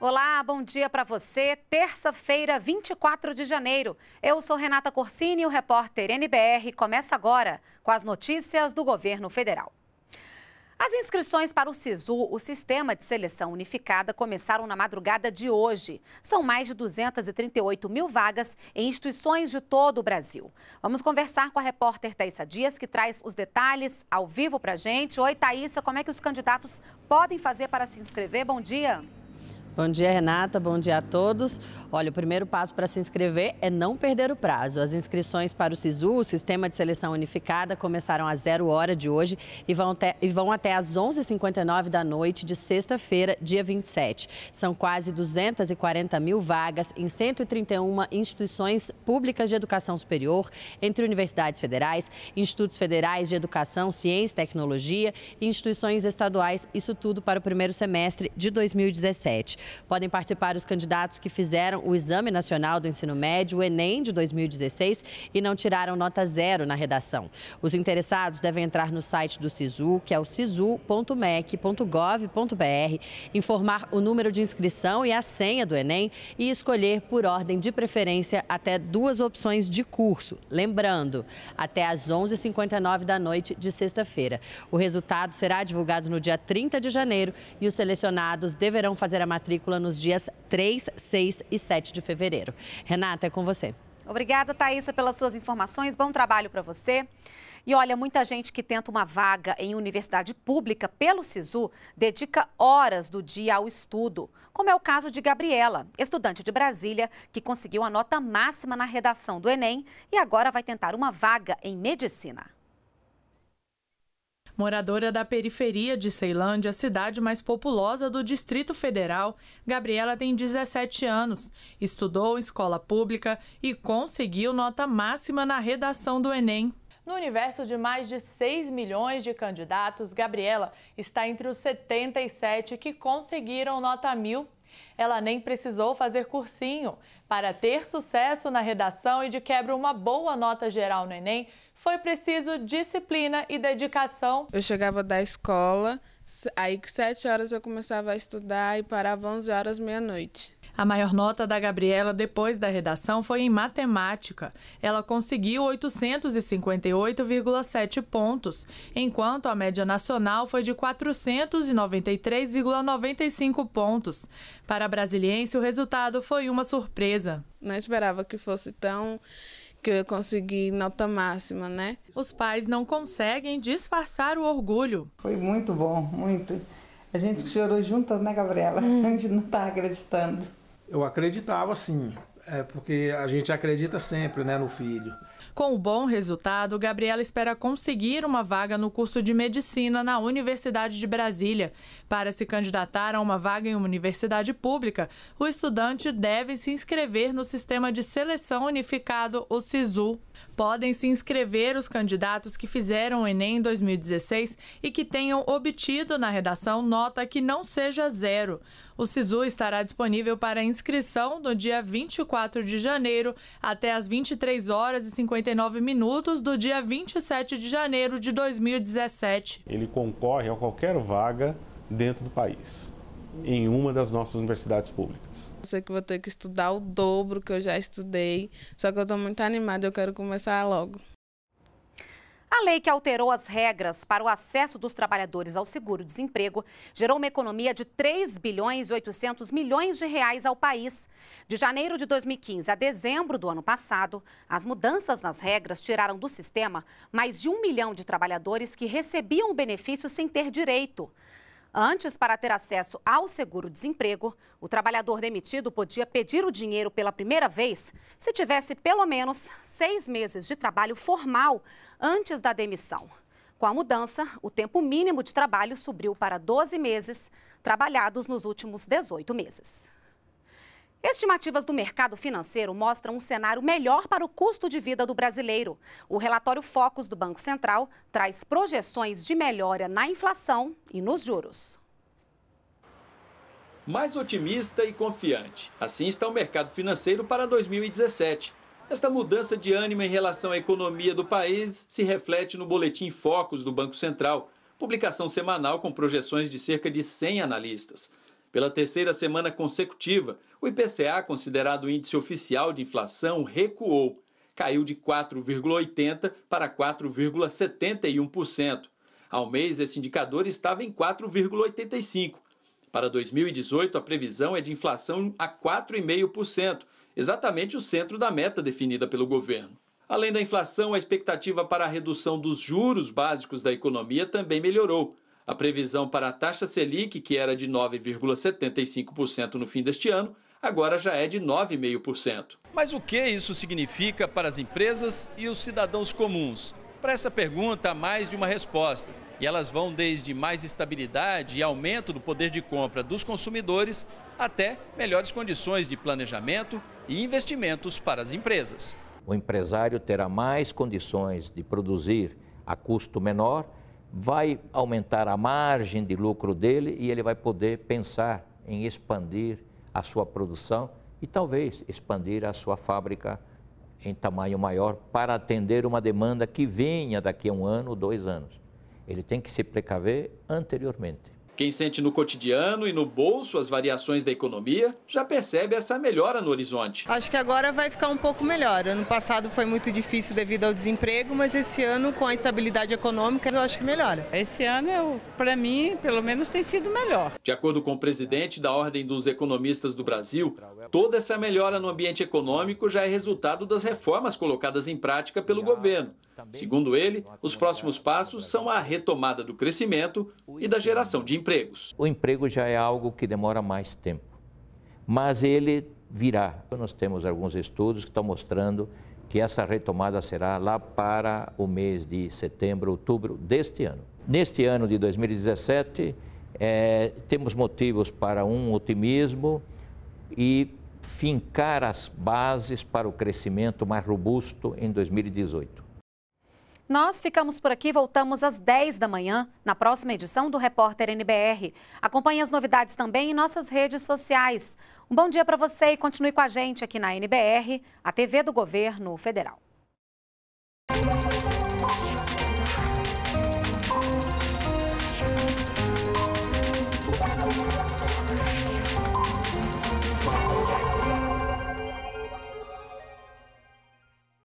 Olá, bom dia para você. Terça-feira, 24 de janeiro. Eu sou Renata Corsini, o repórter NBR. Começa agora com as notícias do governo federal. As inscrições para o SISU, o Sistema de Seleção Unificada, começaram na madrugada de hoje. São mais de 238 mil vagas em instituições de todo o Brasil. Vamos conversar com a repórter Thaisa Dias, que traz os detalhes ao vivo para a gente. Oi, Thaisa, como é que os candidatos podem fazer para se inscrever? Bom dia. Bom dia. Bom dia, Renata. Bom dia a todos. Olha, o primeiro passo para se inscrever é não perder o prazo. As inscrições para o SISU, o Sistema de Seleção Unificada, começaram às zero hora de hoje e vão até, e vão até às 11h59 da noite de sexta-feira, dia 27. São quase 240 mil vagas em 131 instituições públicas de educação superior, entre universidades federais, institutos federais de educação, ciência e tecnologia e instituições estaduais, isso tudo para o primeiro semestre de 2017. Podem participar os candidatos que fizeram o Exame Nacional do Ensino Médio, o Enem de 2016, e não tiraram nota zero na redação. Os interessados devem entrar no site do SISU, que é o sisu.mec.gov.br, informar o número de inscrição e a senha do Enem e escolher por ordem de preferência até duas opções de curso. Lembrando, até às 11h59 da noite de sexta-feira. O resultado será divulgado no dia 30 de janeiro e os selecionados deverão fazer a matrícula matrícula nos dias 3, 6 e 7 de fevereiro. Renata, é com você. Obrigada, Thaisa, pelas suas informações. Bom trabalho para você. E olha, muita gente que tenta uma vaga em universidade pública pelo SISU dedica horas do dia ao estudo, como é o caso de Gabriela, estudante de Brasília, que conseguiu a nota máxima na redação do Enem e agora vai tentar uma vaga em medicina. Moradora da periferia de Ceilândia, cidade mais populosa do Distrito Federal, Gabriela tem 17 anos, estudou em escola pública e conseguiu nota máxima na redação do Enem. No universo de mais de 6 milhões de candidatos, Gabriela está entre os 77 que conseguiram nota mil. Ela nem precisou fazer cursinho. Para ter sucesso na redação e de quebra uma boa nota geral no Enem, foi preciso disciplina e dedicação. Eu chegava da escola, aí com sete horas eu começava a estudar e parava 11 horas meia-noite. A maior nota da Gabriela depois da redação foi em matemática. Ela conseguiu 858,7 pontos, enquanto a média nacional foi de 493,95 pontos. Para a brasiliense, o resultado foi uma surpresa. Não esperava que fosse tão que eu consegui nota máxima, né? Os pais não conseguem disfarçar o orgulho. Foi muito bom, muito. A gente chorou juntas, né, Gabriela? Hum. A gente não estava tá acreditando. Eu acreditava sim, é porque a gente acredita sempre, né, no filho. Com o bom resultado, Gabriela espera conseguir uma vaga no curso de medicina na Universidade de Brasília. Para se candidatar a uma vaga em uma universidade pública, o estudante deve se inscrever no sistema de seleção unificado, o SISU. Podem se inscrever os candidatos que fizeram o Enem 2016 e que tenham obtido na redação nota que não seja zero. O SISU estará disponível para inscrição do dia 24 de janeiro até as 23 horas e 59 minutos do dia 27 de janeiro de 2017. Ele concorre a qualquer vaga dentro do país em uma das nossas universidades públicas. Eu sei que vou ter que estudar o dobro que eu já estudei, só que eu estou muito animada, eu quero começar logo. A lei que alterou as regras para o acesso dos trabalhadores ao seguro-desemprego gerou uma economia de 3 bilhões e 800 milhões de reais ao país. De janeiro de 2015 a dezembro do ano passado, as mudanças nas regras tiraram do sistema mais de um milhão de trabalhadores que recebiam o benefício sem ter direito. Antes, para ter acesso ao seguro-desemprego, o trabalhador demitido podia pedir o dinheiro pela primeira vez se tivesse pelo menos seis meses de trabalho formal antes da demissão. Com a mudança, o tempo mínimo de trabalho subiu para 12 meses, trabalhados nos últimos 18 meses. Estimativas do mercado financeiro mostram um cenário melhor para o custo de vida do brasileiro. O relatório Focus do Banco Central traz projeções de melhora na inflação e nos juros. Mais otimista e confiante. Assim está o mercado financeiro para 2017. Esta mudança de ânimo em relação à economia do país se reflete no boletim Focus do Banco Central, publicação semanal com projeções de cerca de 100 analistas. Pela terceira semana consecutiva, o IPCA, considerado o índice oficial de inflação, recuou, caiu de 4,80 para 4,71%. Ao mês, esse indicador estava em 4,85. Para 2018, a previsão é de inflação a 4,5%, exatamente o centro da meta definida pelo governo. Além da inflação, a expectativa para a redução dos juros básicos da economia também melhorou. A previsão para a taxa Selic, que era de 9,75% no fim deste ano, agora já é de 9,5%. Mas o que isso significa para as empresas e os cidadãos comuns? Para essa pergunta, há mais de uma resposta. E elas vão desde mais estabilidade e aumento do poder de compra dos consumidores até melhores condições de planejamento e investimentos para as empresas. O empresário terá mais condições de produzir a custo menor, vai aumentar a margem de lucro dele e ele vai poder pensar em expandir a sua produção e talvez expandir a sua fábrica em tamanho maior para atender uma demanda que venha daqui a um ano, dois anos. Ele tem que se precaver anteriormente. Quem sente no cotidiano e no bolso as variações da economia já percebe essa melhora no horizonte. Acho que agora vai ficar um pouco melhor. Ano passado foi muito difícil devido ao desemprego, mas esse ano, com a estabilidade econômica, eu acho que melhora. Esse ano, para mim, pelo menos tem sido melhor. De acordo com o presidente da Ordem dos Economistas do Brasil, Toda essa melhora no ambiente econômico já é resultado das reformas colocadas em prática pelo ah, governo. Segundo ele, os próximos passos né, são a retomada do crescimento e da geração de empregos. O emprego já é algo que demora mais tempo, mas ele virá. Nós temos alguns estudos que estão mostrando que essa retomada será lá para o mês de setembro, outubro deste ano. Neste ano de 2017, é, eh, temos motivos para um otimismo e fincar as bases para o crescimento mais robusto em 2018. Nós ficamos por aqui, voltamos às 10 da manhã na próxima edição do Repórter NBR. Acompanhe as novidades também em nossas redes sociais. Um bom dia para você e continue com a gente aqui na NBR, a TV do Governo Federal.